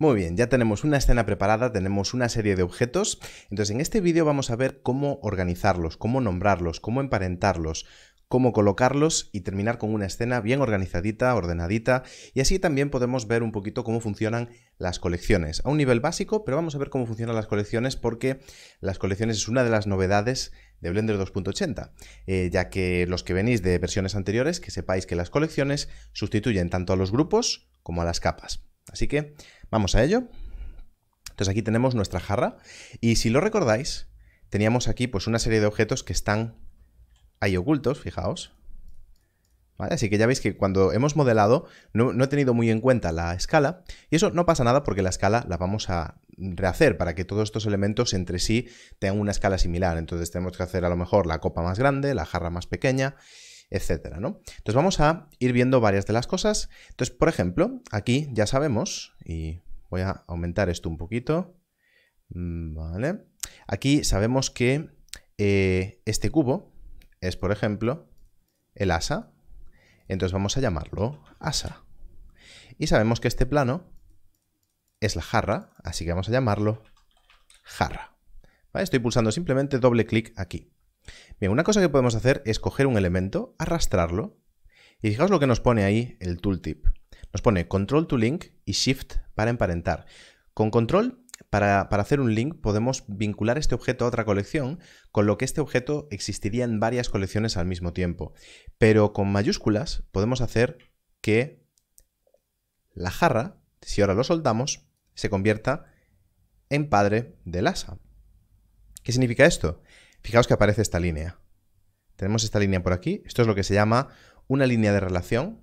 Muy bien, ya tenemos una escena preparada, tenemos una serie de objetos. Entonces, en este vídeo vamos a ver cómo organizarlos, cómo nombrarlos, cómo emparentarlos, cómo colocarlos y terminar con una escena bien organizadita, ordenadita. Y así también podemos ver un poquito cómo funcionan las colecciones. A un nivel básico, pero vamos a ver cómo funcionan las colecciones porque las colecciones es una de las novedades de Blender 2.80, eh, ya que los que venís de versiones anteriores, que sepáis que las colecciones sustituyen tanto a los grupos como a las capas. Así que vamos a ello. Entonces aquí tenemos nuestra jarra y si lo recordáis, teníamos aquí pues una serie de objetos que están ahí ocultos, fijaos. Así que ya veis que cuando hemos modelado no, no, he tenido muy en cuenta la escala y eso no pasa nada porque la escala la vamos a rehacer para que todos estos elementos entre sí tengan una escala similar. Entonces tenemos que hacer a lo mejor la copa más grande, la jarra más pequeña etcétera, ¿no? Entonces vamos a ir viendo varias de las cosas. Entonces, por ejemplo, aquí ya sabemos, y voy a aumentar esto un poquito, mm, ¿vale? Aquí sabemos que eh, este cubo es, por ejemplo, el asa, entonces vamos a llamarlo asa. Y sabemos que este plano es la jarra, así que vamos a llamarlo jarra. Estoy pulsando simplemente doble clic aquí. Bien, una cosa que podemos hacer es coger un elemento, arrastrarlo, y fijaos lo que nos pone ahí el tooltip. Nos pone control to link y shift para emparentar. Con control, para, para, hacer un link, podemos vincular este objeto a otra colección, con lo que este objeto existiría en varias colecciones al mismo tiempo. Pero con mayúsculas podemos hacer que la jarra, si ahora lo soltamos, se convierta en padre del asa. ¿Qué significa esto? Fijaos que aparece esta línea. Tenemos esta línea por aquí. Esto es lo que se llama una línea de relación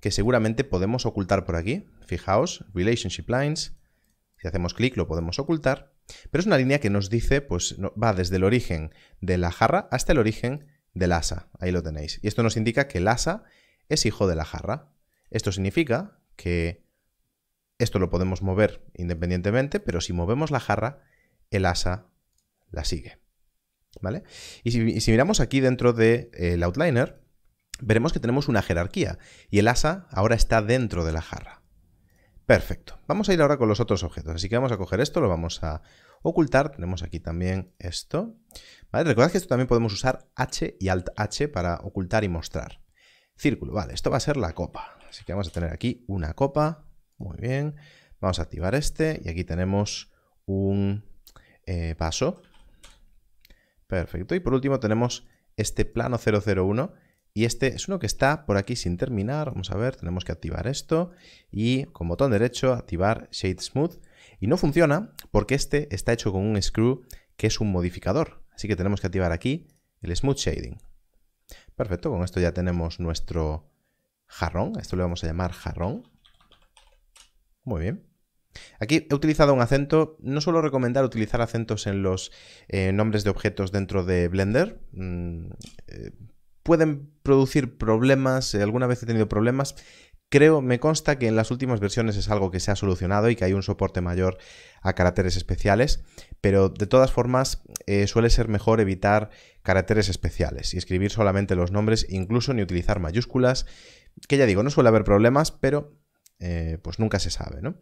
que seguramente podemos ocultar por aquí. Fijaos, Relationship Lines. Si hacemos clic lo podemos ocultar. Pero es una línea que nos dice, pues va desde el origen de la jarra hasta el origen del asa. Ahí lo tenéis. Y esto nos indica que el asa es hijo de la jarra. Esto significa que esto lo podemos mover independientemente, pero si movemos la jarra, el asa la sigue. Y si, miramos aquí dentro del de, eh, outliner, veremos que tenemos una jerarquía y el asa ahora está dentro de la jarra. Perfecto. Vamos a ir ahora con los otros objetos. Así que vamos a coger esto, lo vamos a ocultar. Tenemos aquí también esto. ¿Vale? Recordad que esto también podemos usar H y Alt H para ocultar y mostrar. Círculo, vale, esto va a ser la copa. Así que vamos a tener aquí una copa. Muy bien. Vamos a activar este y aquí tenemos un eh, paso Perfecto. Y por último tenemos este plano 001 y este es uno que está por aquí sin terminar. Vamos a ver, tenemos que activar esto y con botón derecho activar Shade Smooth. Y no funciona porque este está hecho con un screw que es un modificador. Así que tenemos que activar aquí el Smooth Shading. Perfecto, con esto ya tenemos nuestro jarrón. Esto lo vamos a llamar jarrón. Muy bien. Aquí he utilizado un acento, no suelo recomendar utilizar acentos en los eh, nombres de objetos dentro de Blender. Mm, eh, pueden producir problemas, eh, alguna vez he tenido problemas. Creo, me consta que en las últimas versiones es algo que se ha solucionado y que hay un soporte mayor a caracteres especiales, pero de todas formas suele ser mejor evitar caracteres especiales y escribir solamente los nombres, incluso ni utilizar mayúsculas, que ya digo, no suele haber problemas, pero pues nunca se sabe, ¿no?